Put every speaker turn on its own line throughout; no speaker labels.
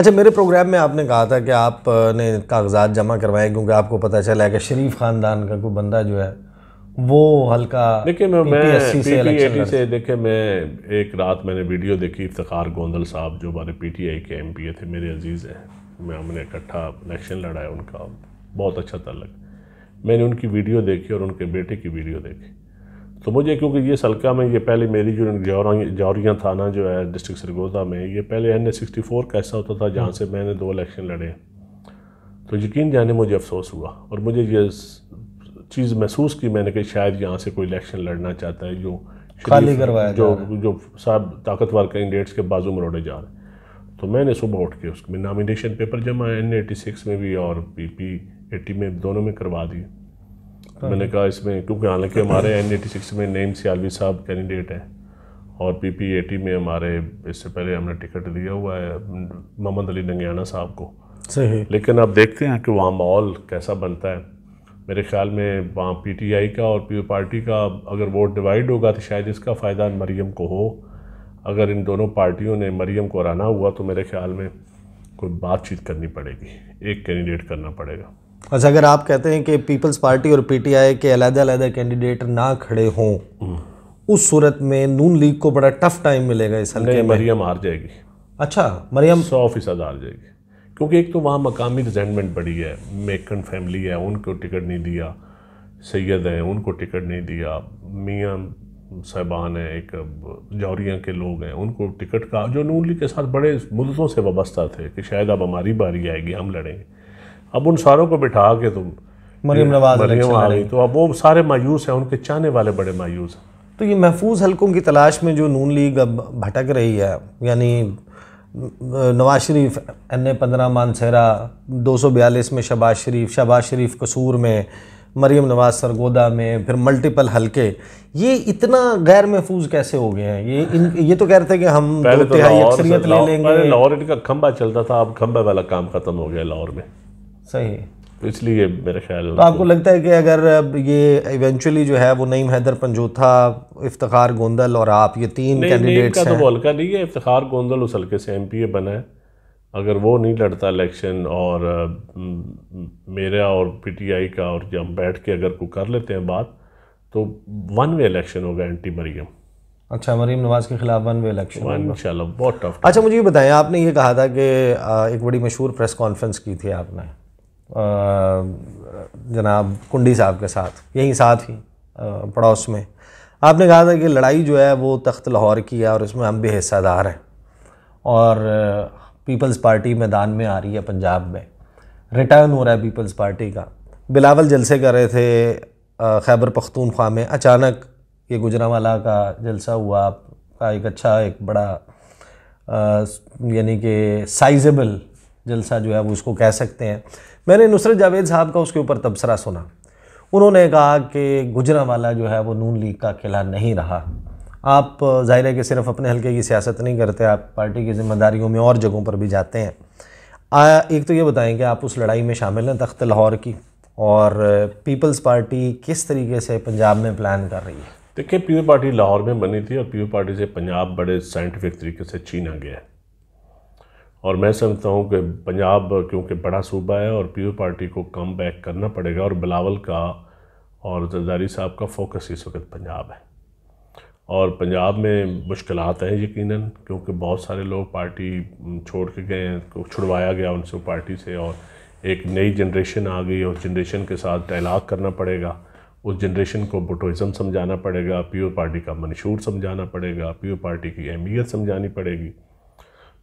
अच्छा मेरे प्रोग्राम में आपने कहा था कि आपने कागजात जमा करवाए क्योंकि आपको पता चला है कि शरीफ ख़ानदान का कोई बंदा जो है वो हल्का देखिए मैं मैं से, से
देखे मैं एक रात मैंने वीडियो देखी इफ्तार गोंदल साहब जो हमारे पीटीआई के एमपीए थे मेरे अजीज़ हैं मैं हमने इकट्ठा इलेक्शन लड़ा है उनका बहुत अच्छा तलक मैंने उनकी वीडियो देखी और उनके बेटे की वीडियो देखी तो मुझे क्योंकि ये सलका में ये पहले मेरी जो जौरिया थाना जो है डिस्ट्रिक्ट सरगोदा में ये पहले एन ए सिक्सटी फोर का ऐसा होता था जहाँ से मैंने दो इलेक्शन लड़े तो यकीन जाने मुझे अफसोस हुआ और मुझे ये चीज़ महसूस की मैंने कि शायद यहाँ से कोई इलेक्शन लड़ना चाहता है जो खाली करवाया जो जो साहब ताकतवर कैंडिडेट्स के बाजू में लौटे जा रहे तो मैंने सुबह उठ के उसमें नामिनेशन पेपर जमा एन एटी सिक्स में भी और पी पी एटी में दोनों में करवा दिए मैंने कहा इसमें क्योंकि हालांकि हमारे एन एटी सिक्स में नईम सियालवी साहब कैंडिडेट हैं और पी पी एटी में हमारे इससे पहले हमने टिकट दिया हुआ है मोहम्मद अली नंगियाना साहब को सही लेकिन आप देखते हैं कि वहाँ माहौल कैसा बनता है मेरे ख्याल में वहाँ पी टी आई का और पी पार्टी का अगर वोट डिवाइड होगा तो शायद इसका फ़ायदा मरीम को हो अगर इन दोनों पार्टियों ने मरीम को हराना हुआ तो मेरे ख्याल में कोई बातचीत करनी पड़ेगी एक कैंडिडेट करना पड़ेगा
अच्छा अगर आप कहते हैं कि पीपल्स पार्टी और पीटीआई के अलग-अलग कैंडिडेट ना खड़े हों उस सूरत
में नून लीग को बड़ा टफ टाइम मिलेगा इस हल्के में मरियम हार जाएगी अच्छा मरियम सौ फीसद हार जाएगी क्योंकि एक तो वहाँ मकामी रिजेंटमेंट बढ़ी है मेकन फैमिली है उनको टिकट नहीं दिया सैयद हैं उनको टिकट नहीं दिया मियाँ साहबान हैं एक जौरिया के लोग हैं उनको टिकट का जो नून लीग के साथ बड़े मुद्दों से वाबस्ता थे कि शायद अब हमारी बारी आएगी हम लड़ेंगे अब उन सारों को बिठा के तुम मरीम नवाज आ गई तो अब वो सारे मायूस हैं उनके चाहने वाले बड़े मायूस हैं तो ये महफूज
हलकों की तलाश में जो नून लीग अब भटक रही है यानी नवाज शरीफ एन ए पंद्रह मानसहरा दो सौ बयालीस में शबाज शरीफ शबाज शरीफ कसूर में मरीम नवाज सरगोदा में फिर मल्टीपल हलके ये इतना गैर महफूज कैसे हो गए हैं ये इन ये तो कह रहे थे कि हम तो अक्सरियत ले लेंगे
लाहौर इनका खंबा चलता था अब खंबे वाला काम ख़त्म हो गया लाहौर में सही तो इसलिए मेरा ख्याल तो आपको
लगता है कि अगर ये इवेंचुअली जो है वो नईम हैदर पंजोथा इफ्तार गोंदल और आप ये तीन कैंडिडेट्स का तो वो हल्का
नहीं है इफ्तार गोंदल उस हल्के से एम पी ए बना है अगर वो नहीं लड़ता इलेक्शन और मेरा और पी टी आई का और जब बैठ के अगर को कर लेते हैं बात तो वन वे इलेक्शन होगा एंटी मरीम
अच्छा मरीम नवाज के खिलाफ वन वे इलेक्शन बहुत टफ अच्छा मुझे ये बताएं आपने ये कहा था कि एक बड़ी मशहूर प्रेस कॉन्फ्रेंस की थी आपने जनाब कुंडी साहब के साथ यहीं साथ ही पड़ोस में आपने कहा था कि लड़ाई जो है वो तख्त लाहौर की है और इसमें हम भी हिस्सादार हैं और पीपल्स पार्टी मैदान में आ रही है पंजाब में रिटर्न हो रहा है पीपल्स पार्टी का बिलावल जलसे कर रहे थे खैबर पख्तूनख्वा में अचानक ये गुजरावाला का जलसा हुआ आपका एक अच्छा एक बड़ा यानी कि साइजेबल जलसा जो है वो उसको कह सकते हैं मैंने नुसरत जावेद साहब का उसके ऊपर तबसरा सुना उन्होंने कहा कि गुजरा वाला जो है वो नून लीग का किला नहीं रहा आप जाहिर है कि सिर्फ अपने हलके की सियासत नहीं करते आप पार्टी की जिम्मेदारियों में और जगहों पर भी जाते हैं आ, एक तो ये बताएं कि आप उस लड़ाई में शामिल हैं तख्त लाहौर की और पीपल्स पार्टी किस तरीके से पंजाब में प्लान कर रही है
देखिए पीपल पार्टी लाहौर में बनी थी और पीपल पार्टी से पंजाब बड़े साइंटिफिक तरीके से छीना गया है और मैं समझता हूँ कि पंजाब क्योंकि बड़ा सूबा है और पीपल पार्टी को कम बैक करना पड़ेगा और बिलावल का और जरदारी साहब का फोकस इस वक्त पंजाब है और पंजाब में मुश्किल हैं यकीन क्योंकि बहुत सारे लोग पार्टी छोड़ के गए हैं छुड़वाया गया उनसे पार्टी से और एक नई जनरेशन आ गई और जनरेशन के साथ डायलाग करना पड़ेगा उस जनरेशन को बुटोज़म समझाना पड़ेगा पीओ पार्टी का मंशूर समझाना पड़ेगा पीओ पार्टी की अहमियत समझानी पड़ेगी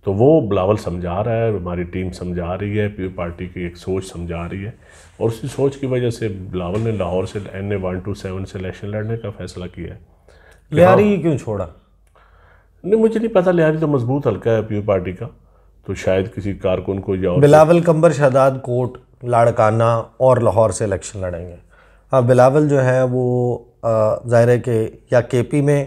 तो वो बिलावल समझा रहा है हमारी टीम समझा रही है पी पार्टी की एक सोच समझा रही है और उसी सोच की वजह से बिलावल ने लाहौर से N A one two seven से इलेक्शन लड़ने का फैसला किया है लिहारी हाँ, क्यों छोड़ा नहीं मुझे नहीं पता लिहारी तो मजबूत हल्का है पी पार्टी का तो शायद किसी कारकुन को या बिलावल कंबर शहदाद कोट लाड़काना और लाहौर से इलेक्शन
लड़ेंगे हाँ बिलावल जो है वो ज़ाहिर है कि या के पी में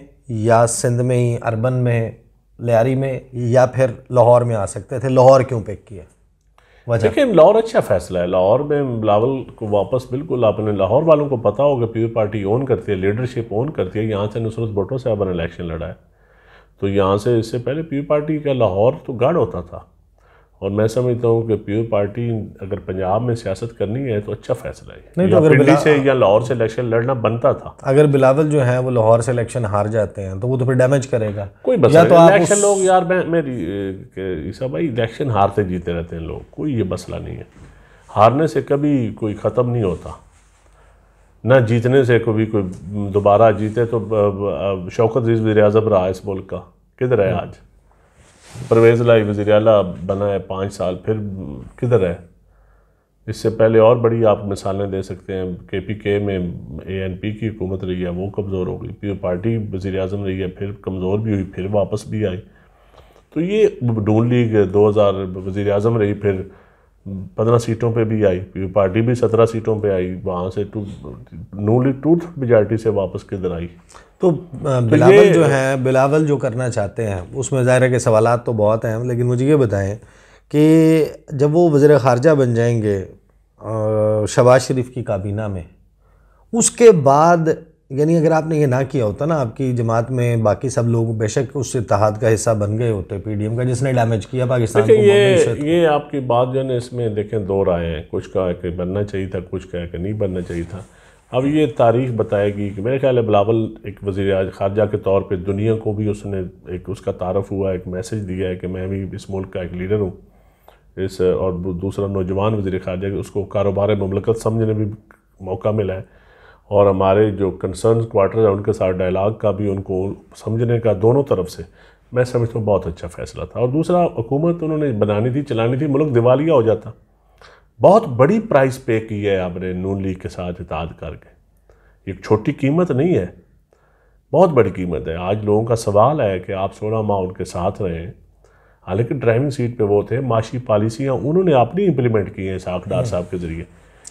या सिंध में ही अरबन में लियारी में या फिर लाहौर में आ सकते थे लाहौर क्यों पिक किया
देखिए लाहौर अच्छा फैसला है लाहौर में बिलावल को वापस बिल्कुल आपने लाहौर वालों को पता होगा पी पार्टी ओन करती है लीडरशिप ओन करती है यहाँ से नुसरत भुटो से ने इलेक्शन लड़ा है तो यहाँ से इससे पहले पी पार्टी का लाहौर तो गाढ़ होता था और मैं समझता हूँ कि प्योर पार्टी अगर पंजाब में सियासत करनी है तो अच्छा फैसला है नहीं तो अगर दिल्ली से या लाहौर से इलेक्शन लड़ना बनता था
अगर बिलावल जो है वो लाहौर से इलेक्शन हार जाते हैं तो वो तो फिर डैमेज करेगा कोई बस तो इलेक्शन उस... लोग
यार मैं मेरी ईसा भाई इलेक्शन हारते जीते रहते हैं लोग कोई ये मसला नहीं है हारने से कभी कोई ख़त्म नहीं होता ना जीतने से कभी कोई दोबारा जीते तो शौकत रिजवी रियाजब रहा इस मुल्क का किधर है हम्म। आज परवेज लाई वजी अला बना है पाँच साल फिर किधर है इससे पहले और बड़ी आप मिसालें दे सकते हैं के पी के में ए एन पी की हुकूमत रही है वो कमज़ोर हो गई पी पार्टी वजी अजम रही है फिर कमज़ोर भी हुई फिर वापस भी आई तो ये डून लीग दो हज़ार वज़ी अजम रही फिर पंद्रह सीटों पे भी आई पार्टी भी सत्रह सीटों पे आई वहाँ से टू नूली टू मेजार्टी से वापस किधर आई तो,
तो बिलावल तो जो है बिलावल जो करना चाहते हैं उसमें ज़ाहिर है कि सवाल तो बहुत हैं लेकिन मुझे ये बताएं कि जब वो वज़र ख़ारजा बन जाएंगे शबाज शरीफ की काबीना में उसके बाद यानी अगर आपने ये ना किया होता ना आपकी जमात में बाकी सब लोग बेशक उस इतिहाद का हिस्सा बन गए होते पीडीएम का जिसने डैमेज किया पाकिस्तान को ये
ये आपकी बात जो है इसमें देखें दो राय हैं कुछ कहा कि बनना चाहिए था कुछ कहा कि नहीं बनना चाहिए था अब ये तारीख बताएगी कि मेरे ख्याल है बिलावल एक वजीर खारजा के तौर पर दुनिया को भी उसने एक उसका तारफ़ हुआ एक मैसेज दिया है कि मैं भी इस मुल्क का एक लीडर हूँ इस और दूसरा नौजवान वजी खारजा उसको कारोबार ममलकत समझने भी मौका मिला है और हमारे जो कंसर्न क्वार्टर हैं उनके साथ डायलाग का भी उनको समझने का दोनों तरफ से मैं समझता हूँ बहुत अच्छा फैसला था और दूसरा हुकूमत उन्होंने बनानी थी चलानी थी मुल्क दिवालिया हो जाता बहुत बड़ी प्राइस पे की है आपने नून लीग के साथ इताद करके एक छोटी कीमत नहीं है बहुत बड़ी कीमत है आज लोगों का सवाल है कि आप सोलह माह उनके साथ रहें हालांकि ड्राइविंग सीट पे वो थे माशी पॉलिसियाँ उन्होंने अपनी इम्प्लीमेंट की हैं साखदार हम्म। साहब के ज़रिए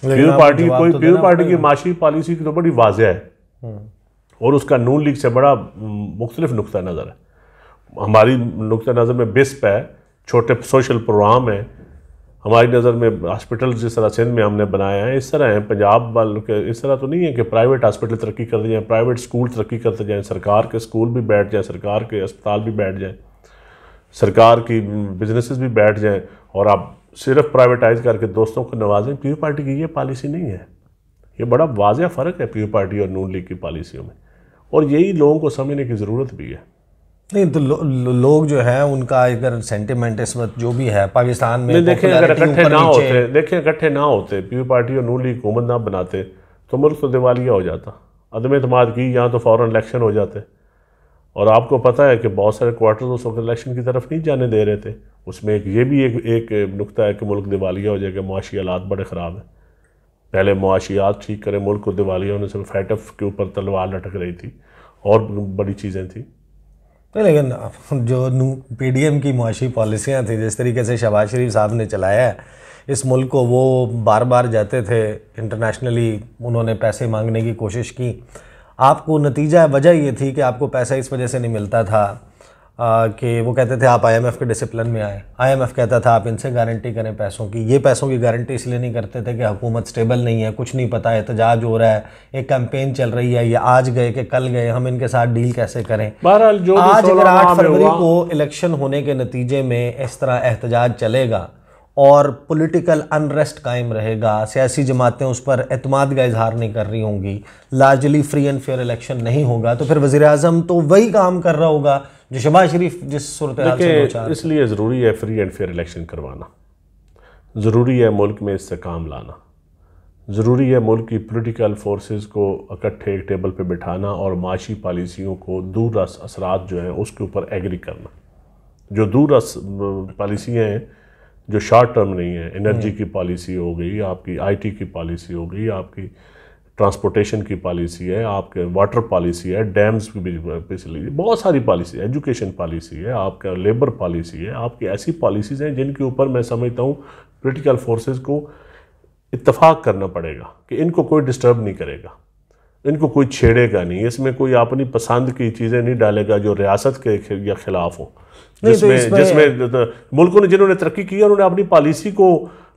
पीपल तो पार्टी कोई पीपल पार्टी की माशी पॉलिसी की तो बड़ी वाजह है हम्म। और उसका नून लीग से बड़ा मुख्तलिफ नुक़ नज़र है हमारी नुक़ नज़र में बिस्प है छोटे सोशल प्रोग्राम है हमारी नज़र में हॉस्पिटल जिस तरह सिंध में हमने बनाया है इस तरह हैं पंजाब वालों के इस तरह तो नहीं है कि प्राइवेट हॉस्पिटल तरक्की करते जाएँ प्राइवेट स्कूल तरक्की करते जाएँ सरकार के स्कूल भी बैठ जाएँ सरकार के अस्पताल भी बैठ जाएँ सरकार की बिजनेसेस भी बैठ जाएँ और आप सिर्फ प्राइवेटाइज करके दोस्तों को नवाजें पी पार्टी की ये पॉलिसी नहीं है ये बड़ा वाजह फ़र्क है पी पार्टी और नून लीग की पॉलिसियों में और यही लोगों को समझने की ज़रूरत भी है
नहीं तो लोग लो, जो है उनका अगर सेंटिमेंट इस वक्त जो भी है पाकिस्तान में देखें अगर इकट्ठे ना होते
देखें इकट्ठे ना होते पी पार्टी और नून लीग हुकूमत ना बनाते तो मुल्क तो दिवालिया हो जाता अदम अतमाद की यहाँ तो फ़ौर इलेक्शन हो जाते और आपको पता है कि बहुत सारे क्वार्टर उस वक्त इलेक्शन की तरफ नहीं जाने दे रहे थे उसमें एक ये भी एक एक नुकता है कि मुल्क दिवालिया हो जाएगा मुआशी हालात बड़े ख़राब हैं पहले मुआशियात ठीक करें मुल्क को दिवालिया होने से फैटफ के ऊपर तलवार लटक रही थी और बड़ी चीज़ें थी
नहीं लेकिन जो पी डी एम की मुआशी पॉलिसियाँ थी जिस तरीके से शहबाज शरीफ साहब ने चलाया है इस मुल्क को वो बार बार जाते थे इंटरनेशनली उन्होंने पैसे मांगने की कोशिश की आपको नतीजा वजह ये थी कि आपको पैसा इस वजह से नहीं मिलता था कि वो कहते थे आप आईएमएफ के डिसिप्लिन में आए आईएमएफ कहता था आप इनसे गारंटी करें पैसों की ये पैसों की गारंटी इसलिए नहीं करते थे कि हुकूमत स्टेबल नहीं है कुछ नहीं पता एहतजाज हो रहा है एक कैंपेन चल रही है ये आज गए कि कल गए हम इनके साथ डील कैसे करें
बहरहाल जो आज अगर आठ फरवरी को
इलेक्शन होने के नतीजे में इस तरह एहतजाज चलेगा और पॉलिटिकल अनरेस्ट कायम रहेगा सियासी जमातें उस पर अतमाद का इजहार नहीं कर रही होंगी largely free and fair election नहीं होगा तो फिर वजीर अजम तो वही काम कर रहा होगा जो शबाज शरीफ जिस सूरत
इसलिए ज़रूरी है फ्री एंड फेयर इलेक्शन करवाना ज़रूरी है मुल्क में इससे काम लाना ज़रूरी है मुल्क की पोलिटिकल फोर्स को इकट्ठे एक टेबल पर बिठाना और माशी पॉलिसियों को दूर असरात जो हैं उसके ऊपर एग्री करना जो दूर रस पॉलिसियाँ हैं जो शॉर्ट टर्म नहीं हैं एनर्जी हम्म। की पॉलिसी हो गई आपकी आईटी की पॉलिसी हो गई आपकी ट्रांसपोर्टेशन की पॉलिसी है आपके वाटर पॉलिसी है डैम्स की फैसिलिटी बहुत सारी पॉलिसी है एजुकेशन पॉलिसी है आपका लेबर पॉलिसी है आपकी ऐसी पॉलिसीज़ हैं जिनके ऊपर मैं समझता हूँ पोलिटिकल फोर्सेस को इतफाक़ करना पड़ेगा कि इनको कोई डिस्टर्ब नहीं करेगा इनको कोई छेड़ेगा नहीं इसमें कोई अपनी पसंद की चीज़ें नहीं डालेगा जो रियासत के या खिलाफ हो तो जिसमें जिसमें मुल्कों ने जिन्होंने तरक्की की उन्होंने अपनी पॉलिसी को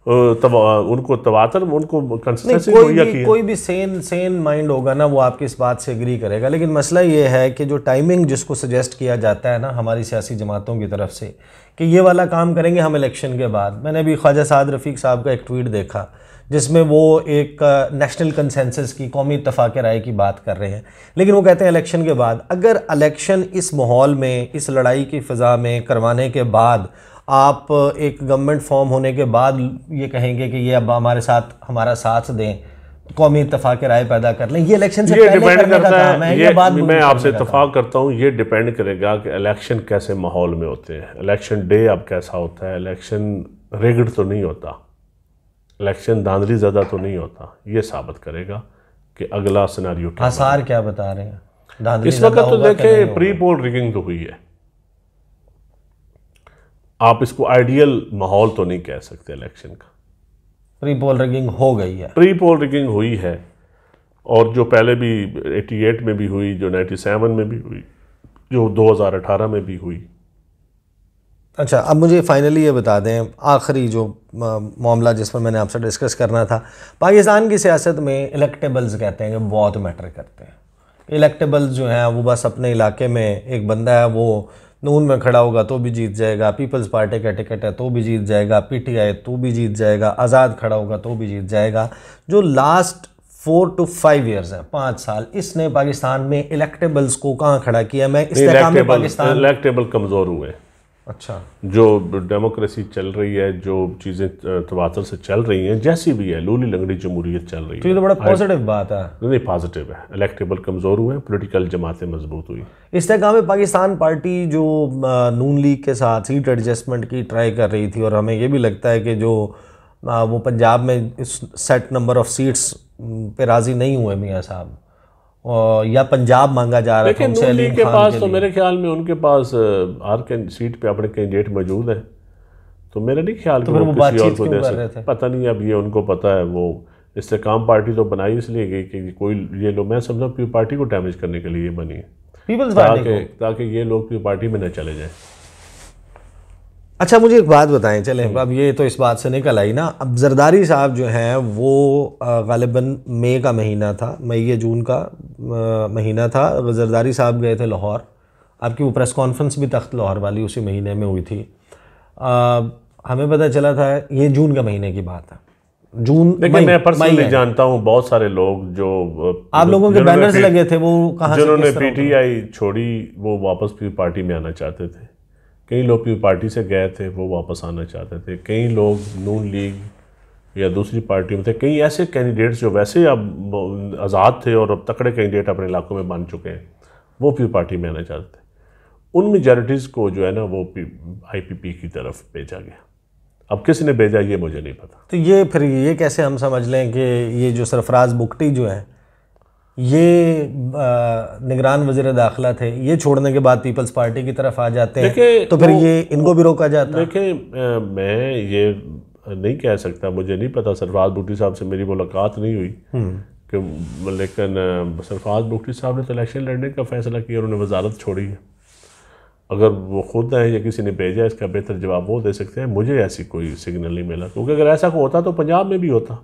तब उनको तवातर उनको तो कंसिस्टेंसी कोई, भी, की कोई भी
सेन सेन माइंड होगा ना वो आपकी इस बात से एग्री करेगा लेकिन मसला ये है कि जो टाइमिंग जिसको सजेस्ट किया जाता है ना हमारी सियासी जमातों की तरफ से कि ये वाला काम करेंगे हम इलेक्शन के बाद मैंने अभी ख्वाजा साद रफ़ीक साहब का एक ट्वीट देखा जिसमें वो एक नेशनल कंसेंसस की कौमी इतफाक़ राय की बात कर रहे हैं लेकिन वो कहते हैं इलेक्शन के बाद अगर इलेक्शन इस माहौल में इस लड़ाई की फ़िज़ा में करवाने के बाद आप एक गवर्नमेंट फॉर्म होने के बाद ये कहेंगे कि ये अब हमारे साथ हमारा साथ दें कौमी इतफाक राय पैदा कर लें ये इलेक्शन से ये डिपेंड करता है, ये, ये बात मैं आपसे इतफाक
करता हूँ ये डिपेंड करेगा कि इलेक्शन कैसे माहौल में होते हैं इलेक्शन डे अब कैसा होता है इलेक्शन रेगड तो नहीं होता इलेक्शन धांधली ज़्यादा तो नहीं होता ये साबित करेगा कि अगला सिनारियो
आसार क्या बता रहे हैं इस वक्त तो देखें
प्री पोल रिगिंग तो हुई है आप इसको आइडियल माहौल तो नहीं कह सकते इलेक्शन का प्री पोल रिगिंग हो गई है प्री पोल रिगिंग हुई है और जो पहले भी 88 में भी हुई जो 97 में भी हुई जो 2018 में भी हुई
अच्छा अब मुझे फाइनली ये बता दें आखिरी जो मामला जिस पर मैंने आपसे डिस्कस करना था पाकिस्तान की सियासत में इलेक्टेबल्स कहते हैं कि बहुत मैटर करते हैं इलेक्टेबल्स जो हैं वो बस अपने इलाके में एक बंदा है वो नून में खड़ा होगा तो भी जीत जाएगा पीपल्स पार्टी का टिकट है तो भी जीत जाएगा पीटीआई तो भी जीत जाएगा आज़ाद खड़ा होगा तो भी जीत जाएगा जो last four two five years है पाँच साल इसने पाकिस्तान में इलेक्टेबल्स को कहाँ खड़ा किया मैं इस पाकिस्तान
इलेक्टेबल कमज़ोर हुए अच्छा जो डेमोक्रेसी चल रही है जो चीज़ें तबादल से चल रही हैं जैसी भी है लूली लंगड़ी जमहूरियत चल रही तो है तो बड़ा पॉजिटिव बात है नहीं पॉजिटिव है इलेक्टेबल कमज़ोर हुए पॉलिटिकल जमातें मजबूत हुई
इस तरह में पाकिस्तान पार्टी जो नून लीग के साथ सीट एडजस्टमेंट की ट्राई कर रही थी और हमें ये भी लगता है कि जो वो पंजाब में सेट नंबर ऑफ़ सीट्स पे राज़ी नहीं हुए मियाँ साहब या पंजाब मांगा जा रहा है लीग के पास तो
मेरे ख्याल में उनके पास हर सीट पे अपने कैंडिडेट मौजूद है तो मेरा नहीं ख्याल तो वो किसी और को दे सकते पता नहीं अब ये उनको पता है वो इससे काम पार्टी तो बनाई इसलिए गई कि कोई ये लोग मैं समझा पी पार्टी को डैमेज करने के लिए बनी है ताकि ये लोग पी पार्टी में न चले जाएँ अच्छा मुझे एक बात बताएं चले हम्म। अब
ये तो इस बात से निकल आई ना अब जरदारी साहब जो हैं वो गालिबा मई का महीना था मई या जून का महीना था जरदारी साहब गए थे लाहौर आपकी वो प्रेस कॉन्फ्रेंस भी तख्त लाहौर वाली उसी महीने में हुई थी आ, हमें पता चला था ये जून का महीने की बात है जून लेकिन मैं पर्सनली
जानता हूँ बहुत सारे लोग जो आप लोगों के बैनर्स लगे थे वो कहाँ जिन्होंने पीटीआई छोड़ी वो वापस भी पार्टी में आना चाहते थे कई लोग पी पार्टी से गए थे वो वापस आना चाहते थे कई लोग नून लीग या दूसरी पार्टी में थे कई ऐसे कैंडिडेट्स जो वैसे अब आज़ाद थे और अब तकड़े कैंडिडेट अपने इलाकों में बन चुके हैं वो पी पार्टी में आना चाहते थे उन मेजॉरिटीज़ को जो है ना वो आईपीपी की तरफ भेजा गया अब किसने भेजा ये मुझे नहीं पता
तो ये फिर ये कैसे हम समझ लें कि ये जो सरफराज बुकटी जो है ये निगरान वजीर दाखिला थे ये छोड़ने के बाद पीपल्स पार्टी की तरफ आ जाते हैं तो फिर ये इनको भी रोका जाता
देखिए मैं ये नहीं कह सकता मुझे नहीं पता सरफराज बुट्टी साहब से मेरी मुलाकात नहीं हुई हम्म। कि लेकिन सरफराज भुट्टी साहब ने तो इलेक्शन लड़ने का फैसला किया उन्होंने वजारत छोड़ी है अगर वो खुद हैं या किसी ने भेजा इसका बेहतर जवाब वो दे सकते हैं मुझे ऐसी कोई सिग्नल नहीं मिला क्योंकि अगर ऐसा होता तो पंजाब में भी होता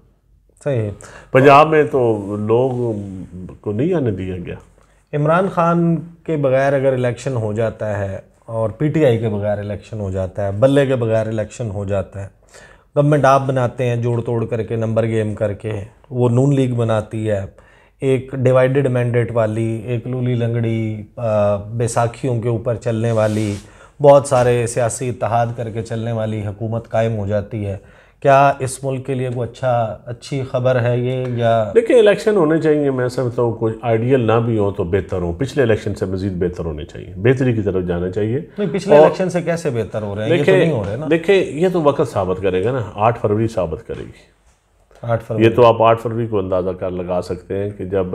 सही है पंजाब में तो लोग को नहीं आने दिया गया
इमरान खान के बगैर अगर इलेक्शन हो जाता है और पीटीआई के बगैर इलेक्शन हो जाता है बल्ले के बगैर इलेक्शन हो जाता है गवर्नमेंट आप बनाते हैं जोड़ तोड़ करके नंबर गेम करके वो नून लीग बनाती है एक डिवाइडेड मैंडेट वाली एक लूली लंगड़ी बैसाखियों के ऊपर चलने वाली बहुत सारे सियासी इतिहाद करके चलने वाली हुकूमत कायम हो जाती है क्या इस मुल्क के लिए कोई अच्छा अच्छी खबर है ये या
देखिए इलेक्शन होने चाहिए मैं समझता हूँ कुछ आइडियल ना भी हो तो बेहतर हो पिछले इलेक्शन से मजीद बेहतर होने चाहिए बेहतरी की तरफ जाना चाहिए नहीं पिछले इलेक्शन
से कैसे बेहतर हो रहे हैं देखे, ये तो नहीं हो रहे ना
देखिए ये तो वक्त साबित करेगा ना आठ फरवरी साबित करेगी आठ फरवरी ये तो आप आठ फरवरी को अंदाज़ा कर लगा सकते हैं कि जब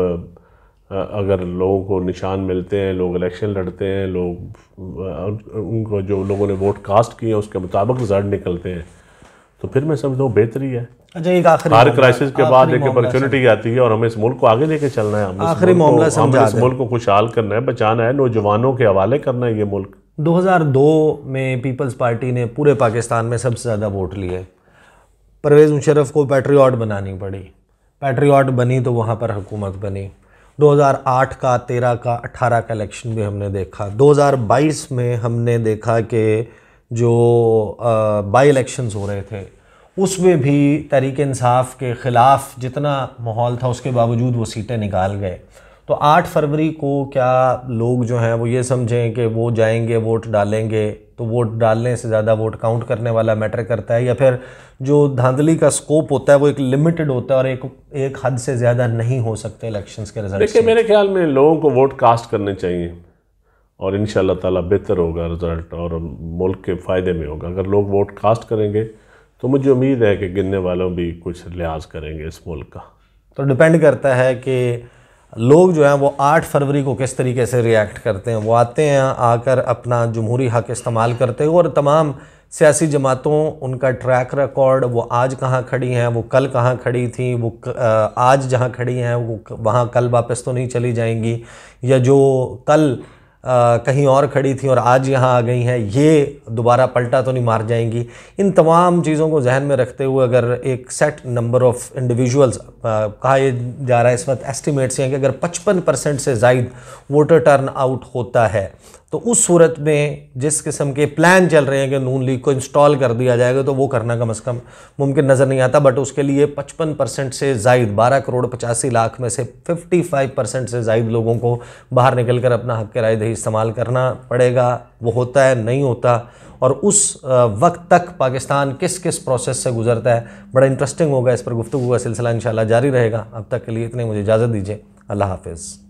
अगर लोगों को निशान मिलते हैं लोग इलेक्शन लड़ते हैं लोग उनको जो लोगों ने वोट कास्ट किए उसके मुताबिक रिज़ल्ट निकलते हैं तो फिर मैं समझता हूँ बेहतरी है अच्छा, हर क्राइसिस के बाद एक अपॉर्चुनिटी आती है और हमें इस मुल्क को आगे लेके चलना है हमें आखिरी मामला हमें इस मुल्क को खुशहाल करना है बचाना है नौजवानों के हवाले करना है ये मुल्क 2002 में पीपल्स पार्टी ने पूरे पाकिस्तान में सबसे ज़्यादा वोट
लिए परवेज़ मुशरफ को पैट्रियाट बनानी पड़ी पैट्रियाट बनी तो वहाँ पर हुकूमत बनी 2008 का 13 का 18 का इलेक्शन भी हमने देखा 2022 में हमने देखा कि जो बाई इलेक्शंस हो रहे थे उसमें भी तहरीक इंसाफ के ख़िलाफ़ जितना माहौल था उसके बावजूद वो सीटें निकाल गए तो 8 फरवरी को क्या लोग जो हैं वो ये समझें कि वो जाएंगे वोट डालेंगे तो वोट डालने से ज़्यादा वोट काउंट करने वाला मैटर करता है या फिर जो धांधली का स्कोप होता है वो एक लिमिटेड होता है और एक एक हद से ज़्यादा नहीं हो सकते इलेक्शंस के रिजल्ट देखिए
मेरे ख्याल में लोगों को वोट कास्ट करने चाहिए और इन ताला बेहतर होगा रिज़ल्ट और मुल्क के फ़ायदे में होगा अगर लोग वोट कास्ट करेंगे तो मुझे उम्मीद है कि गिनने वालों भी कुछ लिहाज करेंगे इस मुल्क का
तो डिपेंड करता है कि लोग जो हैं वो आठ फरवरी को किस तरीके से रिएक्ट करते हैं वो आते हैं आकर अपना जमहूरी हक इस्तेमाल करते हैं और तमाम सियासी जमातों उनका ट्रैक रिकॉर्ड वो आज कहाँ खड़ी हैं वो कल कहाँ खड़ी थी वो आज जहाँ खड़ी हैं वो वहाँ कल वापस तो नहीं चली जाएंगी या जो कल कहीं और खड़ी थी और आज यहाँ आ गई हैं ये दोबारा पलटा तो नहीं मार जाएंगी इन तमाम चीज़ों को जहन में रखते हुए अगर एक सेट नंबर ऑफ़ इंडिविजुअल्स कहा जा रहा है इस वक्त एस्टिमेट्स हैं कि अगर 55 परसेंट से जायद वोटर टर्न आउट होता है तो उस सूरत में जिस किस्म के प्लान चल रहे हैं कि नून लीग को इंस्टॉल कर दिया जाएगा तो वो करना कम से कम मुमकिन नज़र नहीं आता बट उसके लिए 55 परसेंट से जायद 12 करोड़ पचासी लाख में से 55 परसेंट से जायद लोगों को बाहर निकल कर अपना हक राय दही इस्तेमाल करना पड़ेगा वो होता है नहीं होता और उस वक्त तक पाकिस्तान किस किस प्रोसेस से गुजरता है बड़ा इंटरेस्टिंग होगा इस पर गुफ्तु का सिलसिला इन जारी रहेगा अब तक के लिए इतने मुझे इजाज़त दीजिए अल्लाह हाफिज़